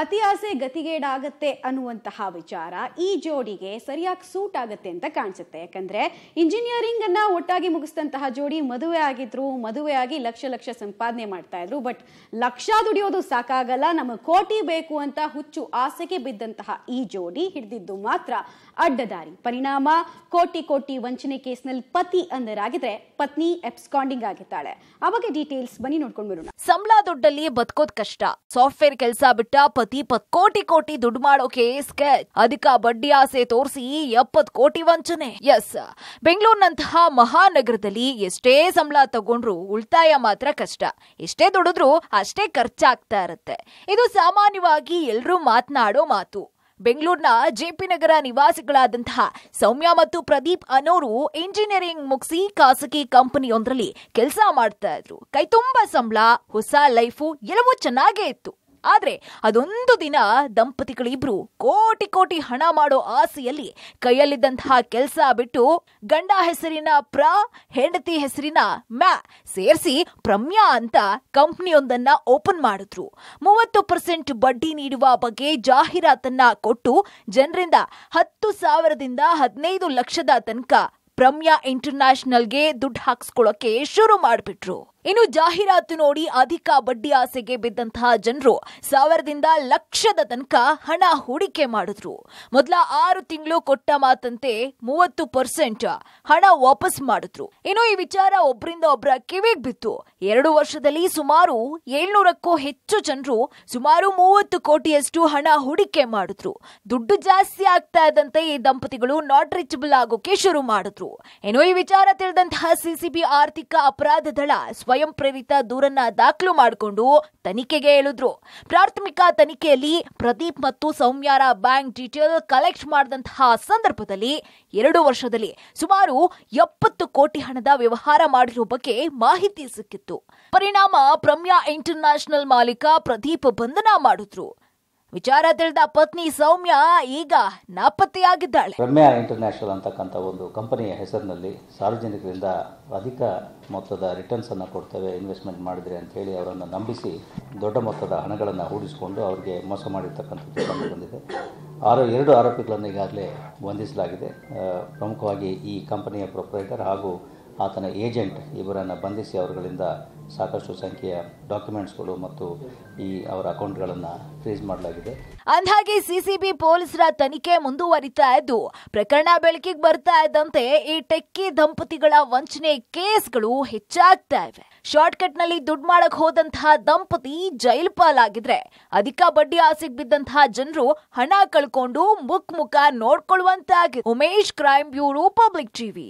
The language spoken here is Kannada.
ಅತಿ ಆಸೆ ಗತಿಗೇಡಾಗತ್ತೆ ಅನ್ನುವಂತಹ ವಿಚಾರ ಈ ಜೋಡಿಗೆ ಸರಿಯಾಗಿ ಸೂಟ್ ಆಗುತ್ತೆ ಅಂತ ಕಾಣಿಸುತ್ತೆ ಯಾಕಂದ್ರೆ ಇಂಜಿನಿಯರಿಂಗ್ ಅನ್ನ ಒಟ್ಟಾಗಿ ಮುಗಿಸಿದಂತಹ ಜೋಡಿ ಮದುವೆ ಆಗಿದ್ರು ಮದುವೆ ಆಗಿ ಲಕ್ಷ ಲಕ್ಷ ಸಂಪಾದನೆ ಮಾಡ್ತಾ ಇದ್ರು ಬಟ್ ಲಕ್ಷ ದುಡಿಯೋದು ಸಾಕಾಗಲ್ಲ ನಮ್ಮ ಕೋಟಿ ಬೇಕು ಅಂತ ಹುಚ್ಚು ಆಸೆಗೆ ಬಿದ್ದಂತಹ ಈ ಜೋಡಿ ಹಿಡಿದಿದ್ದು ಮಾತ್ರ ಅಡ್ಡದಾರಿ ಪರಿಣಾಮ ಕೋಟಿ ಕೋಟಿ ವಂಚನೆ ಕೇಸ್ನಲ್ಲಿ ಪತಿ ಅಂದರಾಗಿದ್ರೆ ಪತ್ನಿ ಎಪ್ಸ್ಕಾಂಡಿಂಗ್ ಆಗಿದ್ದಾಳೆ ಅವಾಗ ಡೀಟೇಲ್ಸ್ ಬನ್ನಿ ನೋಡ್ಕೊಂಡು ಬರೋಣ ಸಂಬಳ ದೊಡ್ಡಲ್ಲಿ ಬದುಕೋದ್ ಕಷ್ಟ ಸಾಫ್ಟ್ವೇರ್ ಕೆಲಸ ಬಿಟ್ಟ ಪತಿ ಕೋಟಿ ಕೋಟಿ ದುಡ್ಡು ಮಾಡೋಕೆ ಸ್ಕೆಚ್ ಅಧಿಕ ಬಡ್ಡಿ ಆಸೆ ತೋರಿಸಿ ಎಪ್ಪತ್ ಕೋಟಿ ವಂಚನೆ ಎಸ್ ಬೆಂಗಳೂರಿನಂತಹ ಮಹಾನಗರದಲ್ಲಿ ಎಷ್ಟೇ ಸಂಬಳ ತಗೊಂಡ್ರು ಉಳಿತಾಯ ಮಾತ್ರ ಕಷ್ಟ ಎಷ್ಟೇ ದುಡಿದ್ರು ಅಷ್ಟೇ ಖರ್ಚಾಗ್ತಾ ಇರುತ್ತೆ ಇದು ಸಾಮಾನ್ಯವಾಗಿ ಎಲ್ಲರೂ ಮಾತನಾಡೋ ಮಾತು ಬೆಂಗಳೂರಿನ ಪಿ ನಗರ ನಿವಾಸಿಗಳಾದಂತಹ ಸೌಮ್ಯ ಮತ್ತು ಪ್ರದೀಪ್ ಅನ್ನೋರು ಇಂಜಿನಿಯರಿಂಗ್ ಮುಗಿಸಿ ಖಾಸಗಿ ಕಂಪನಿಯೊಂದರಲ್ಲಿ ಕೆಲಸ ಮಾಡ್ತಾ ಇದ್ರು ತುಂಬಾ ಸಂಬಳ ಹೊಸ ಲೈಫು ಎಲ್ಲವೂ ಚೆನ್ನಾಗೇ ಇತ್ತು ಆದರೆ ಅದೊಂದು ದಿನ ದಂಪತಿಗಳಿಬ್ರು ಕೋಟಿ ಕೋಟಿ ಹಣ ಮಾಡೋ ಆಸೆಯಲ್ಲಿ ಕೈಯಲ್ಲಿದ್ದಂತಹ ಕೆಲಸ ಬಿಟ್ಟು ಗಂಡ ಹೆಸರಿನ ಪ್ರ ಹೆಂಡತಿ ಹೆಸರಿನ ಮ್ಯಾ ಸೇರಿಸಿ ಪ್ರಮ್ಯಾ ಅಂತ ಕಂಪ್ನಿಯೊಂದನ್ನ ಓಪನ್ ಮಾಡಿದ್ರು ಮೂವತ್ತು ಪರ್ಸೆಂಟ್ ಬಡ್ಡಿ ನೀಡುವ ಬಗ್ಗೆ ಜಾಹೀರಾತನ್ನ ಕೊಟ್ಟು ಜನರಿಂದ ಹತ್ತು ಸಾವಿರದಿಂದ ಹದಿನೈದು ಲಕ್ಷದ ತನಕ ಪ್ರಮ್ಯಾ ಇಂಟರ್ನ್ಯಾಷನಲ್ಗೆ ದುಡ್ಡು ಹಾಕ್ಸ್ಕೊಳ್ಳೋಕೆ ಶುರು ಮಾಡಿಬಿಟ್ರು ಇನ್ನು ಜಾಹೀರಾತು ನೋಡಿ ಅಧಿಕ ಬಡ್ಡಿ ಆಸೆಗೆ ಬಿದ್ದಂತಹ ಜನರು ಸಾವಿರದಿಂದ ಲಕ್ಷದ ತನಕ ಹಣ ಹೂಡಿಕೆ ಮಾಡಿದ್ರು ಮೊದಲ ಆರು ತಿಂಗಳು ಕೊಟ್ಟ ಮಾತಂತೆ ಮೂವತ್ತು ಪರ್ಸೆಂಟ್ ಹಣ ವಾಪಸ್ ಮಾಡಿದ್ರು ಇನ್ನು ಈ ವಿಚಾರ ಒಬ್ಬರಿಂದ ಒಬ್ಬರ ಕಿವಿಗೆ ಬಿತ್ತು ಎರಡು ವರ್ಷದಲ್ಲಿ ಸುಮಾರು ಏಳ್ನೂರಕ್ಕೂ ಹೆಚ್ಚು ಜನರು ಸುಮಾರು ಮೂವತ್ತು ಕೋಟಿಯಷ್ಟು ಹಣ ಹೂಡಿಕೆ ಮಾಡಿದ್ರು ದುಡ್ಡು ಜಾಸ್ತಿ ಆಗ್ತಾ ಇದ್ದಂತೆ ಈ ದಂಪತಿಗಳು ನಾಟ್ ರೀಚಬಲ್ ಆಗೋಕೆ ಶುರು ಮಾಡಿದ್ರು ಇನ್ನು ಈ ವಿಚಾರ ತಿಳಿದಂತಹ ಸಿಸಿಬಿ ಆರ್ಥಿಕ ಅಪರಾಧ ದಳ ಸ್ವಯಂ ಪ್ರೇರಿತ ದೂರನ್ನ ದಾಖಲು ಮಾಡಿಕೊಂಡು ತನಿಖೆಗೆ ಹೇಳಿದ್ರು ಪ್ರಾಥಮಿಕ ತನಿಖೆಯಲ್ಲಿ ಪ್ರದೀಪ್ ಮತ್ತು ಸೌಮ್ಯಾರ ಬ್ಯಾಂಕ್ ಡೀಟೇಲ್ ಕಲೆಕ್ಟ್ ಮಾಡಿದಂತಹ ಸಂದರ್ಭದಲ್ಲಿ ಎರಡು ವರ್ಷದಲ್ಲಿ ಸುಮಾರು ಎಪ್ಪತ್ತು ಕೋಟಿ ಹಣದ ವ್ಯವಹಾರ ಮಾಡಿರುವ ಬಗ್ಗೆ ಮಾಹಿತಿ ಸಿಕ್ಕಿತ್ತು ಪರಿಣಾಮ ಪ್ರಮ್ಯಾ ಇಂಟರ್ನ್ಯಾಷನಲ್ ಮಾಲೀಕ ಪ್ರದೀಪ್ ಬಂಧನ ಮಾಡಿದ್ರು ವಿಚಾರ ತಿಳಿದ ಪತ್ನಿ ಸೌಮ್ಯ ಈಗ ನಾಪತ್ತೆಯಾಗಿದ್ದಾಳೆ ರಮ್ಯಾ ಇಂಟರ್ನ್ಯಾಷನಲ್ ಅಂತಕ್ಕಂಥ ಒಂದು ಕಂಪನಿಯ ಹೆಸರಿನಲ್ಲಿ ಸಾರ್ವಜನಿಕರಿಂದ ಅಧಿಕ ಮೊತ್ತದ ರಿಟರ್ನ್ಸ್ ಅನ್ನು ಕೊಡ್ತೇವೆ ಇನ್ವೆಸ್ಟ್ಮೆಂಟ್ ಮಾಡಿದ್ರೆ ಅಂತ ಹೇಳಿ ಅವರನ್ನು ನಂಬಿಸಿ ದೊಡ್ಡ ಮೊತ್ತದ ಹಣಗಳನ್ನು ಹೂಡಿಸಿಕೊಂಡು ಅವರಿಗೆ ಮೋಸ ಮಾಡಿರ್ತಕ್ಕಂಥದ್ದು ಕಂಡು ಬಂದಿದೆ ಆರು ಎರಡು ಆರೋಪಿಗಳನ್ನು ಈಗಾಗಲೇ ಬಂಧಿಸಲಾಗಿದೆ ಪ್ರಮುಖವಾಗಿ ಈ ಕಂಪನಿಯ ಪ್ರೊಪ್ರೈಟರ್ ಹಾಗೂ ಆತನ ಏಜೆಂಟ್ ಇವರನ್ನು ಬಂಧಿಸಿ ಅವರುಗಳಿಂದ ಸಾಕಷ್ಟು ಸಂಖ್ಯೆಯ ಡಾಕ್ಯುಮೆಂಟ್ಸ್ಗಳು ಮತ್ತು ಈ ಅವರ ಅಕೌಂಟ್ಗಳನ್ನು ಫ್ರೀಸ್ ಮಾಡಲಾಗಿದೆ ಅಂದಹಾಗೆ ಸಿಸಿಬಿ ಪೊಲೀಸರ ತನಿಖೆ ಮುಂದುವರಿತಾ ಇದ್ದು ಪ್ರಕರಣ ಬೆಳಕಿಗೆ ಬರ್ತಾ ಇದ್ದಂತೆ ಈ ಟೆಕ್ಕಿ ದಂಪತಿಗಳ ವಂಚನೆ ಕೇಸ್ಗಳು ಹೆಚ್ಚಾಗ್ತಾ ಇವೆ ಶಾರ್ಟ್ಕಟ್ ನಲ್ಲಿ ದುಡ್ಡು ಮಾಡಕ್ ಹೋದಂತಹ ದಂಪತಿ ಜೈಲ್ ಪಾಲಾಗಿದ್ರೆ ಅಧಿಕ ಬಡ್ಡಿ ಆಸೆಗೆ ಬಿದ್ದಂತಹ ಜನರು ಹಣ ಕಳ್ಕೊಂಡು ಮುಖ್ ಮುಖ ನೋಡ್ಕೊಳ್ಳುವಂತಾಗಿದೆ Umesh crime bureau public TV